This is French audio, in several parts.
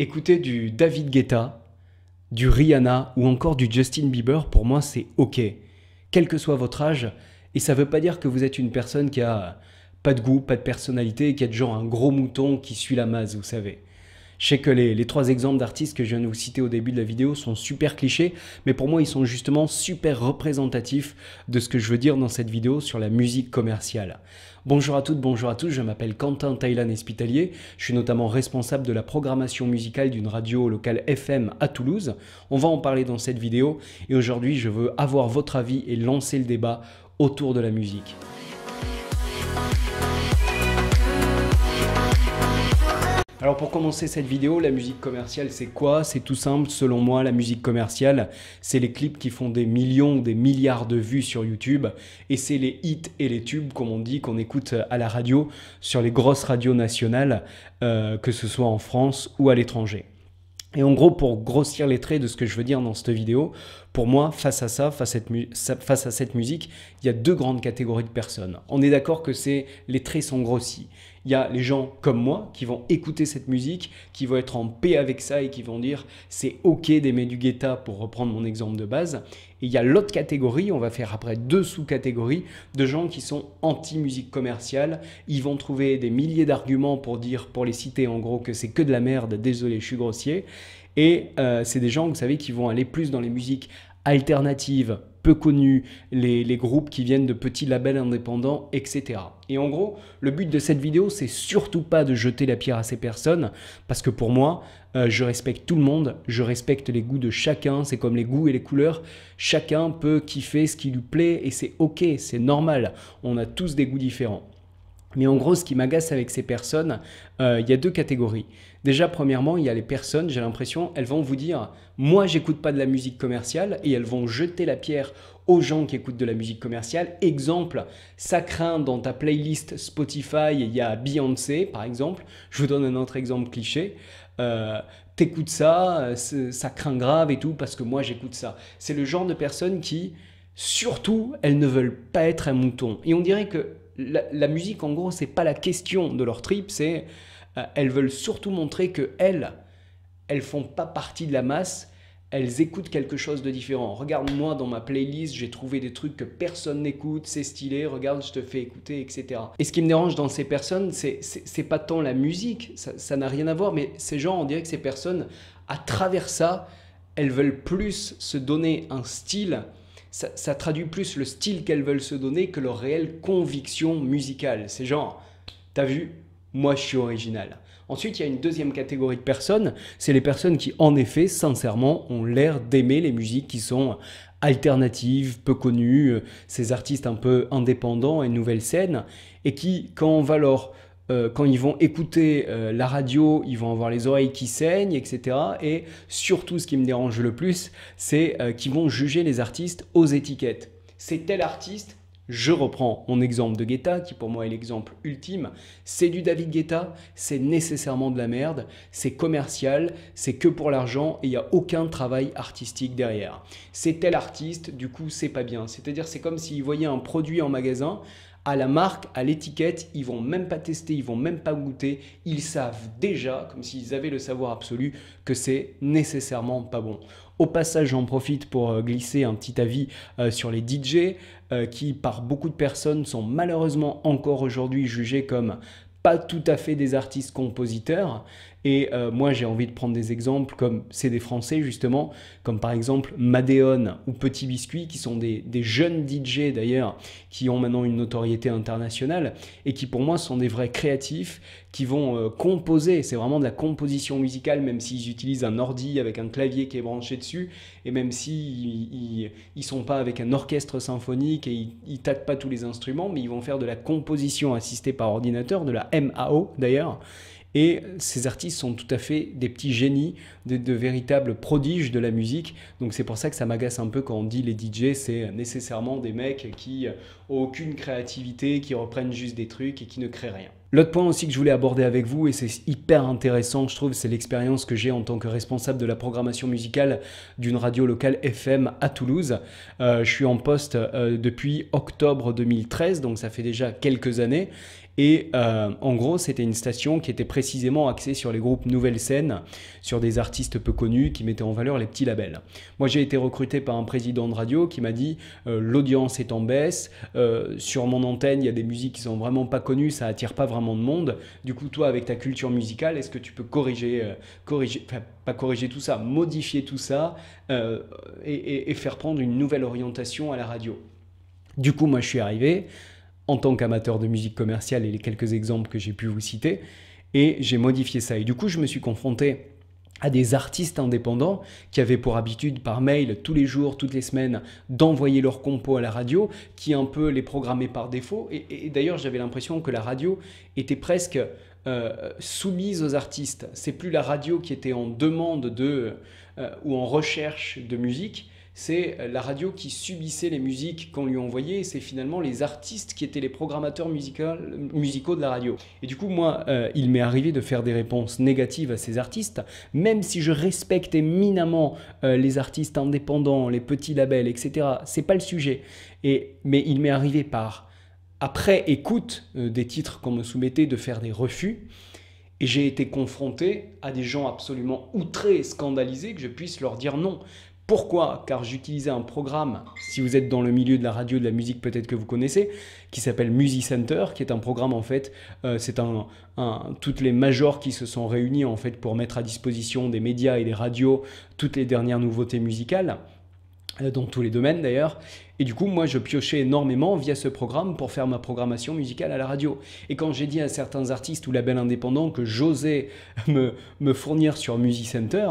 Écouter du David Guetta, du Rihanna ou encore du Justin Bieber, pour moi, c'est OK. Quel que soit votre âge, et ça ne veut pas dire que vous êtes une personne qui a pas de goût, pas de personnalité, qui est genre un gros mouton qui suit la masse, vous savez. Je sais que les, trois exemples d'artistes que je viens de vous citer au début de la vidéo sont super clichés, mais pour moi ils sont justement super représentatifs de ce que je veux dire dans cette vidéo sur la musique commerciale. Bonjour à toutes, bonjour à tous, je m'appelle Quentin Thailand Espitalier, je suis notamment responsable de la programmation musicale d'une radio locale FM à Toulouse. On va en parler dans cette vidéo et aujourd'hui je veux avoir votre avis et lancer le débat autour de la musique. Alors pour commencer cette vidéo, la musique commerciale c'est quoi C'est tout simple, selon moi la musique commerciale c'est les clips qui font des millions des milliards de vues sur YouTube et c'est les hits et les tubes comme on dit qu'on écoute à la radio sur les grosses radios nationales euh, que ce soit en France ou à l'étranger. Et en gros, pour grossir les traits de ce que je veux dire dans cette vidéo, pour moi, face à ça, face à cette, face à cette musique, il y a deux grandes catégories de personnes. On est d'accord que c'est les traits sont grossis. Il y a les gens comme moi qui vont écouter cette musique, qui vont être en paix avec ça et qui vont dire c'est ok d'aimer du guetta pour reprendre mon exemple de base. Et il y a l'autre catégorie, on va faire après deux sous-catégories de gens qui sont anti-musique commerciale. Ils vont trouver des milliers d'arguments pour dire, pour les citer en gros, que c'est que de la merde, désolé, je suis grossier. Et euh, c'est des gens, vous savez, qui vont aller plus dans les musiques alternatives, peu connues, les, groupes qui viennent de petits labels indépendants, etc. Et en gros, le but de cette vidéo, c'est surtout pas de jeter la pierre à ces personnes, parce que pour moi, euh, je respecte tout le monde, je respecte les goûts de chacun, c'est comme les goûts et les couleurs, chacun peut kiffer ce qui lui plaît, et c'est ok, c'est normal, on a tous des goûts différents. Mais en gros, ce qui m'agace avec ces personnes, euh, il y a deux catégories. Déjà, premièrement, il y a les personnes, j'ai l'impression, elles vont vous dire Moi, j'écoute pas de la musique commerciale et elles vont jeter la pierre aux gens qui écoutent de la musique commerciale. Exemple, ça craint dans ta playlist Spotify, il y a Beyoncé, par exemple. Je vous donne un autre exemple cliché. Euh, T'écoutes ça, euh, ça craint grave et tout, parce que moi, j'écoute ça. C'est le genre de personnes qui, surtout, elles ne veulent pas être un mouton. Et on dirait que la, musique, en gros, c'est pas la question de leur trip, c'est euh, elles veulent surtout montrer que elles, elles font pas partie de la masse, elles écoutent quelque chose de différent. Regarde, moi, dans ma playlist, j'ai trouvé des trucs que personne n'écoute, c'est stylé, regarde, je te fais écouter, etc. Et ce qui me dérange dans ces personnes, c'est pas tant la musique, ça n'a rien à voir, mais ces gens, on dirait que ces personnes, à travers ça, elles veulent plus se donner un style ça, traduit plus le style qu'elles veulent se donner que leur réelle conviction musicale. C'est genre, t'as vu, moi je suis original. Ensuite, il y a une deuxième catégorie de personnes, c'est les personnes qui, en effet, sincèrement, ont l'air d'aimer les musiques qui sont alternatives, peu connues, euh, ces artistes un peu indépendants et nouvelles scènes, et qui, quand on va leur euh, quand ils vont écouter euh, la radio, ils vont avoir les oreilles qui saignent, etc. Et surtout, ce qui me dérange le plus, c'est euh, qu'ils vont juger les artistes aux étiquettes. C'est tel artiste, je reprends mon exemple de Guetta, qui pour moi est l'exemple ultime. C'est du David Guetta, c'est nécessairement de la merde, c'est commercial, c'est que pour l'argent et il n'y a aucun travail artistique derrière. C'est tel artiste, du coup c'est pas bien. C'est-à-dire c'est comme s'ils voyaient un produit en magasin, à la marque, à l'étiquette, ils vont même pas tester, ils vont même pas goûter, ils savent déjà, comme s'ils avaient le savoir absolu, que c'est nécessairement pas bon. Au passage, j'en profite pour euh, glisser un petit avis euh, sur les DJ, euh, qui par beaucoup de personnes sont malheureusement encore aujourd'hui jugés comme pas tout à fait des artistes compositeurs et euh, moi, j'ai envie de prendre des exemples comme c'est des Français, justement, comme par exemple Madeon ou Petit Biscuit, qui sont des, jeunes DJ d'ailleurs, qui ont maintenant une notoriété internationale et qui pour moi sont des vrais créatifs qui vont euh, composer. C'est vraiment de la composition musicale, même s'ils utilisent un ordi avec un clavier qui est branché dessus et même s'ils ne sont pas avec un orchestre symphonique et ils, ne tâtent pas tous les instruments, mais ils vont faire de la composition assistée par ordinateur, de la MAO d'ailleurs. Et ces artistes sont tout à fait des petits génies, de, véritables prodiges de la musique. Donc c'est pour ça que ça m'agace un peu quand on dit les DJ, c'est nécessairement des mecs qui euh, ont aucune créativité, qui reprennent juste des trucs et qui ne créent rien. L'autre point aussi que je voulais aborder avec vous, et c'est hyper intéressant, je trouve, c'est l'expérience que j'ai en tant que responsable de la programmation musicale d'une radio locale FM à Toulouse. Euh, je suis en poste euh, depuis octobre 2013, donc ça fait déjà quelques années. Et euh, en gros, c'était une station qui était précisément axée sur les groupes Nouvelle Scène, sur des artistes peu connus qui mettaient en valeur les petits labels. Moi, j'ai été recruté par un président de radio qui m'a dit l'audience est en baisse, sur mon antenne, il y a des musiques qui sont vraiment pas connues, ça attire pas vraiment de monde. Du coup, toi, avec ta culture musicale, est-ce que tu peux corriger, euh, corriger pas corriger tout ça, modifier tout ça euh, et, et, faire prendre une nouvelle orientation à la radio Du coup, moi, je suis arrivé en tant qu'amateur de musique commerciale et les quelques exemples que j'ai pu vous citer, et j'ai modifié ça. Et du coup, je me suis confronté à des artistes indépendants qui avaient pour habitude par mail tous les jours, toutes les semaines d'envoyer leurs compos à la radio, qui un peu les programmaient par défaut. Et, d'ailleurs j'avais l'impression que la radio était presque euh, soumise aux artistes. C'est plus la radio qui était en demande de euh, ou en recherche de musique, c'est euh, la radio qui subissait les musiques qu'on lui envoyait, c'est finalement les artistes qui étaient les programmateurs musicaux de la radio. Et du coup, moi, euh, il m'est arrivé de faire des réponses négatives à ces artistes, même si je respecte éminemment euh, les artistes indépendants, les petits labels, etc. C'est pas le sujet. mais il m'est arrivé par après écoute des titres qu'on me soumettait de faire des refus. Et j'ai été confronté à des gens absolument outrés, scandalisés, que je puisse leur dire non. Pourquoi Car j'utilisais un programme, si vous êtes dans le milieu de la radio, de la musique, peut-être que vous connaissez, qui s'appelle Music Center, qui est un programme en fait, euh, c'est un, un, toutes les majors qui se sont réunies, en fait pour mettre à disposition des médias et des radios toutes les dernières nouveautés musicales euh, dans tous les domaines d'ailleurs. Et du coup, moi, je piochais énormément via ce programme pour faire ma programmation musicale à la radio. Et quand j'ai dit à certains artistes ou labels indépendants que j'osais me, me fournir sur Music Center,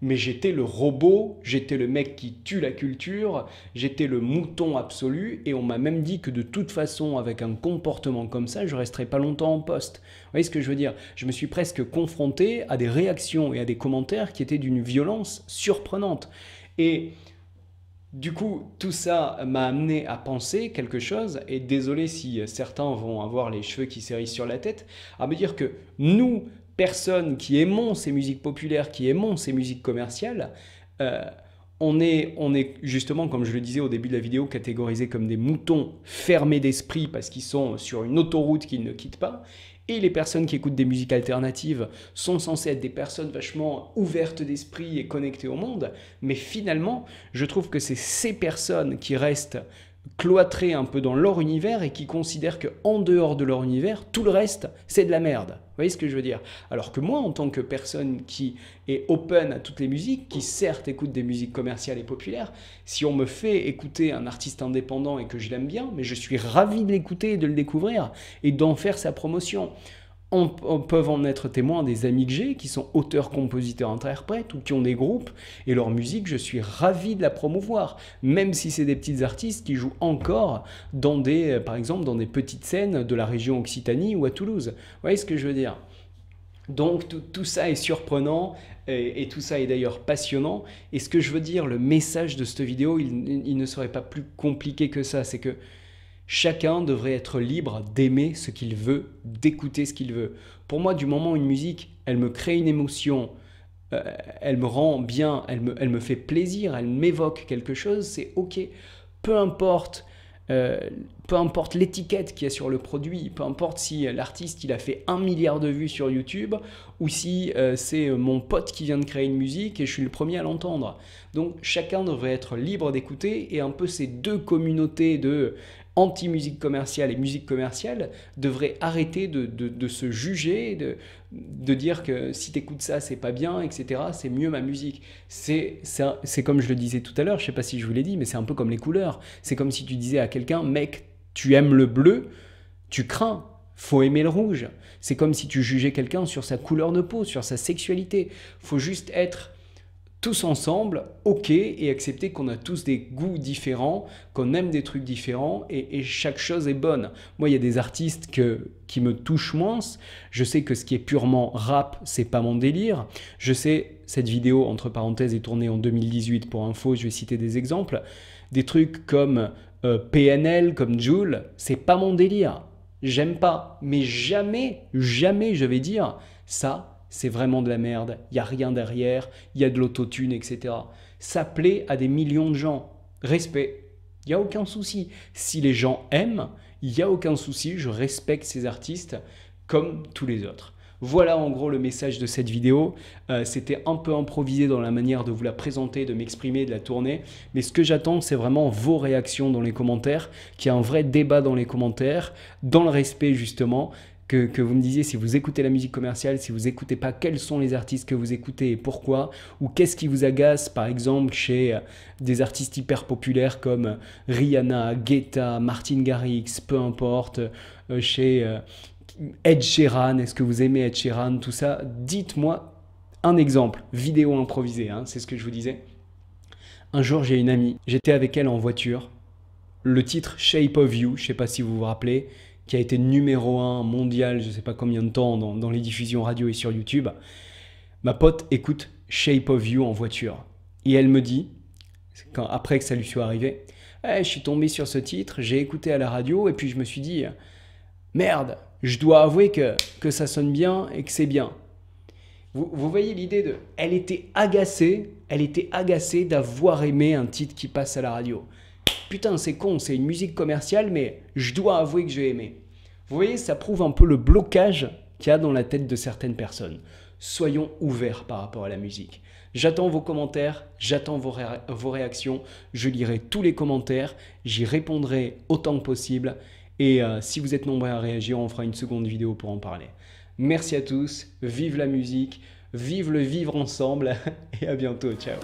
mais j'étais le robot, j'étais le mec qui tue la culture, j'étais le mouton absolu, et on m'a même dit que de toute façon, avec un comportement comme ça, je resterai pas longtemps en poste. Vous voyez ce que je veux dire Je me suis presque confronté à des réactions et à des commentaires qui étaient d'une violence surprenante. Et du coup, tout ça m'a amené à penser quelque chose, et désolé si certains vont avoir les cheveux qui s'érisent sur la tête, à me dire que nous, personnes qui aimons ces musiques populaires, qui aimons ces musiques commerciales, euh, on est, on est justement, comme je le disais au début de la vidéo, catégorisés comme des moutons fermés d'esprit parce qu'ils sont sur une autoroute qu'ils ne quittent pas. Et les personnes qui écoutent des musiques alternatives sont censées être des personnes vachement ouvertes d'esprit et connectées au monde. Mais finalement, je trouve que c'est ces personnes qui restent cloîtrés un peu dans leur univers et qui considèrent que en dehors de leur univers, tout le reste, c'est de la merde. Vous voyez ce que je veux dire Alors que moi, en tant que personne qui est open à toutes les musiques, qui certes écoute des musiques commerciales et populaires, si on me fait écouter un artiste indépendant et que je l'aime bien, mais je suis ravi de l'écouter et de le découvrir et d'en faire sa promotion on, on peuvent en être témoins des amis que j'ai qui sont auteurs, compositeurs, interprètes ou qui ont des groupes et leur musique, je suis ravi de la promouvoir, même si c'est des petites artistes qui jouent encore dans des, euh, par exemple, dans des petites scènes de la région Occitanie ou à Toulouse. Vous voyez ce que je veux dire donc tout, ça est surprenant et, tout ça est d'ailleurs passionnant. Et ce que je veux dire, le message de cette vidéo, il ne serait pas plus compliqué que ça. C'est que Chacun devrait être libre d'aimer ce qu'il veut, d'écouter ce qu'il veut. Pour moi, du moment où une musique, elle me crée une émotion, euh, elle me rend bien, elle me, elle me fait plaisir, elle m'évoque quelque chose, c'est ok. Peu importe, euh, peu importe l'étiquette qu'il y a sur le produit, peu importe si l'artiste il a fait un milliard de vues sur YouTube ou si euh, c'est mon pote qui vient de créer une musique et je suis le premier à l'entendre. Donc chacun devrait être libre d'écouter et un peu ces deux communautés de anti-musique commerciale et musique commerciale devraient arrêter de, se juger, de, de, dire que si t'écoutes ça, c'est pas bien, etc. C'est mieux ma musique. C'est comme je le disais tout à l'heure, je sais pas si je vous l'ai dit, mais c'est un peu comme les couleurs. C'est comme si tu disais à quelqu'un, mec, tu aimes le bleu, tu crains, faut aimer le rouge. C'est comme si tu jugeais quelqu'un sur sa couleur de peau, sur sa sexualité. Faut juste être tous ensemble, ok, et accepter qu'on a tous des goûts différents, qu'on aime des trucs différents, et, chaque chose est bonne. Moi, il y a des artistes que, qui me touchent moins. Je sais que ce qui est purement rap, c'est pas mon délire. Je sais, cette vidéo, entre parenthèses, est tournée en 2018 pour info, je vais citer des exemples. Des trucs comme euh, PNL, comme Joule, c'est pas mon délire. J'aime pas. Mais jamais, jamais je vais dire ça, c'est vraiment de la merde, il n'y a rien derrière, il y a de l'autotune, etc. Ça plaît à des millions de gens. Respect, il n'y a aucun souci. Si les gens aiment, il n'y a aucun souci, je respecte ces artistes comme tous les autres. Voilà en gros le message de cette vidéo. Euh, c'était un peu improvisé dans la manière de vous la présenter, de m'exprimer, de la tourner. Mais ce que j'attends, c'est vraiment vos réactions dans les commentaires, qu'il y ait un vrai débat dans les commentaires, dans le respect justement que, vous me disiez si vous écoutez la musique commerciale, si vous écoutez pas, quels sont les artistes que vous écoutez et pourquoi, ou qu'est-ce qui vous agace, par exemple, chez euh, des artistes hyper populaires comme euh, Rihanna, Guetta, Martin Garrix, peu importe, euh, chez Ed Sheeran, est-ce que vous aimez Ed Sheeran, tout ça, dites-moi un exemple, vidéo improvisée, hein, c'est ce que je vous disais. Un jour, j'ai une amie, j'étais avec elle en voiture, le titre Shape of You, je sais pas si vous vous rappelez, qui a été numéro un mondial, je ne sais pas combien de temps, dans, les diffusions radio et sur YouTube. Ma pote écoute Shape of You en voiture. Et elle me dit, après que ça lui soit arrivé, eh, je suis tombé sur ce titre, j'ai écouté à la radio et puis je me suis dit, merde, je dois avouer que, ça sonne bien et que c'est bien. Vous, vous voyez l'idée de... Elle était agacée, elle était agacée d'avoir aimé un titre qui passe à la radio putain, c'est con, c'est une musique commerciale, mais je dois avouer que j'ai aimé. Vous voyez, ça prouve un peu le blocage qu'il y a dans la tête de certaines personnes. Soyons ouverts par rapport à la musique. J'attends vos commentaires, j'attends vos, réactions, je lirai tous les commentaires, j'y répondrai autant que possible, et euh, si vous êtes nombreux à réagir, on fera une seconde vidéo pour en parler. Merci à tous, vive la musique, vive le vivre ensemble, et à bientôt, ciao.